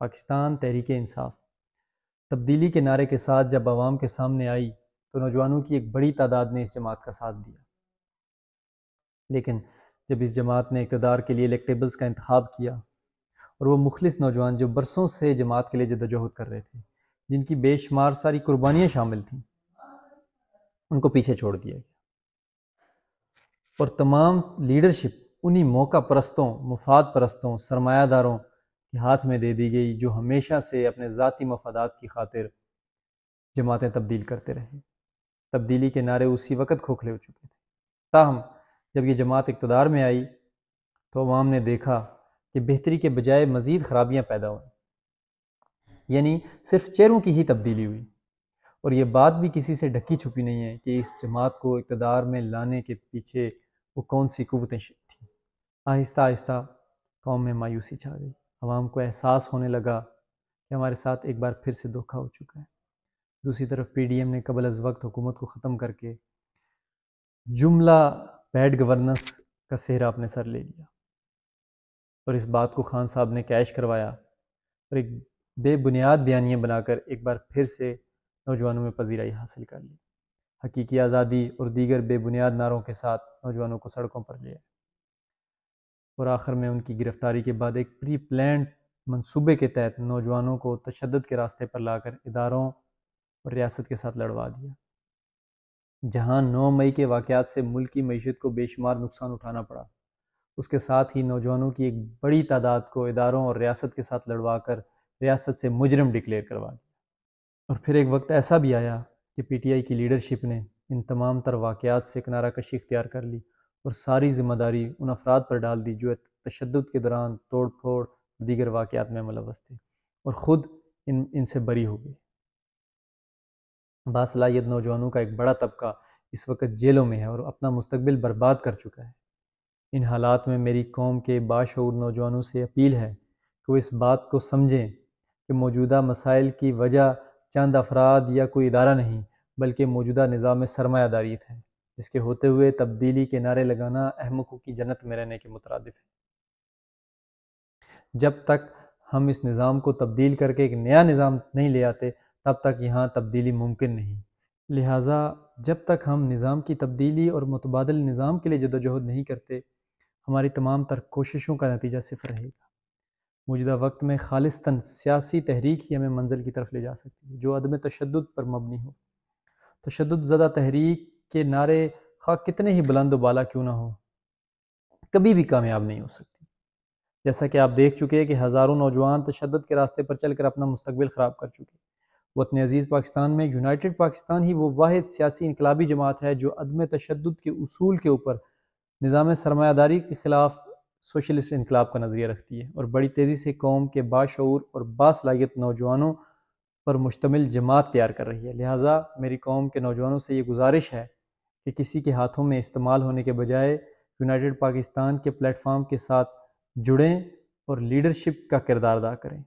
पाकिस्तान तहरीक इंसाफ तब्दीली के नारे के साथ जब आवाम के सामने आई तो नौजवानों की एक बड़ी तादाद ने इस जमात का साथ दिया लेकिन जब इस जमात ने इकतदार के लिए इलेक्टेबल्स का इंतखब किया और वह मुखलिस नौजवान जो बरसों से जमात के लिए जदोजहद कर रहे थे जिनकी बेशुमार सारी कुर्बानियाँ शामिल थीं उनको पीछे छोड़ दिया गया और तमाम लीडरशिप उन्हीं मौका परस्तों मुफाद परस्तों सरमायादारों हाथ में दे दी गई जो हमेशा से अपने ज़ाती मफादात की खातिर जमातें तब्दील करते रहे तब्दीली के नारे उसी वक़्त खोखले हो चुके थे ताहम जब ये जमात इकतदार में आई तो अवाम ने देखा कि बेहतरी के बजाय मज़ीद खराबियाँ पैदा हुई यानी सिर्फ चेहरों की ही तब्दीली हुई और ये बात भी किसी से ढकी छुपी नहीं है कि इस जमात को इकतदार में लाने के पीछे वो कौन सी कुतें थी आहिस्ता आहिस्ता कौम में मायूसी छा गई आवाम को एहसास होने लगा कि हमारे साथ एक बार फिर से धोखा हो चुका है दूसरी तरफ पीडीएम ने कबल अज वक्त हुकूमत को ख़त्म करके जुमला बैड गवर्नेंस का सेहरा अपने सर ले लिया और इस बात को खान साहब ने कैश करवाया और एक बेबुनियाद बयानियाँ बनाकर एक बार फिर से नौजवानों में पजीराई हासिल कर ली हकीकी आज़ादी और दीगर बेबुनियाद नारों के साथ नौजवानों को सड़कों पर ले आए और आखिर में उनकी गिरफ्तारी के बाद एक प्री प्लान मनसूबे के तहत नौजवानों को तशद के रास्ते पर लाकर इदारों और रियासत के साथ लड़वा दिया जहां 9 मई के वाक़ात से मुल्क की मीशत को बेशुमार नुकसान उठाना पड़ा उसके साथ ही नौजवानों की एक बड़ी तादाद को इदारों और रियासत के साथ लड़वा कर रियासत से मुजरम डिक्लेयर करवा दिया और फिर एक वक्त ऐसा भी आया कि पीटीआई की लीडरशिप ने इन तमाम तर वाक़ात से किनारा कशी इख्तियार कर ली और सारी जिम्मेदारी उन अफराद पर डाल दी जो तशद के दौरान तोड़ फोड़ दीगर वाक़ात में मुलवस थे और ख़ुद इन इनसे बरी हो गई बासलाहियत नौजवानों का एक बड़ा तबका इस वक्त जेलों में है और अपना मुस्तबिल बर्बाद कर चुका है इन हालात में मेरी कौम के बाशूर नौजवानों से अपील है कि वो इस बात को समझें कि मौजूदा मसाइल की वजह चंद अफराद या कोई इदारा नहीं बल्कि मौजूदा निज़ाम सरमायादारी है जिसके होते हुए तब्दीली के नारे लगाना अहमकों की जन्नत में रहने के मुतरद है जब तक हम इस निज़ाम को तब्दील करके एक नया निज़ाम नहीं ले आते तब तक यहाँ तब्दीली मुमकिन नहीं लिहाजा जब तक हम निज़ाम की तब्दीली और मुतबाद निज़ाम के लिए जदोजहद नहीं करते हमारी तमाम तर कोशिशों का नतीजा सिफर रहेगा मौजूदा वक्त में खालिस्तन सियासी तहरीक ही हमें मंजिल की तरफ ले जा सकती है जो अदम तशद पर मबनी हो तशद ज़दा तहरीक के नारे खा कितने ही बुलंद बाला क्यों ना हो कभी भी कामयाब नहीं हो सकती जैसा कि आप देख चुके हैं कि हज़ारों नौजवान तशद के रास्ते पर चलकर अपना मुस्तबिल ख़राब कर चुके वतन अजीज़ पाकिस्तान में यूनाइटेड पाकिस्तान ही वो वाद सियासी इनकलाबी जमात है जो अदम तशद के असूल के ऊपर निज़ाम सरमादारी के ख़िलाफ़ सोशलिस्ट इनकलाब का नज़रिया रखती है और बड़ी तेज़ी से कौम के बाशूर और बासलाहियत नौजवानों पर मुश्तमिल जमात तैयार कर रही है लिहाजा मेरी कौम के नौजवानों से ये गुजारिश है कि किसी के हाथों में इस्तेमाल होने के बजाय यूनाइटेड पाकिस्तान के प्लेटफॉर्म के साथ जुड़ें और लीडरशिप का किरदार अदा करें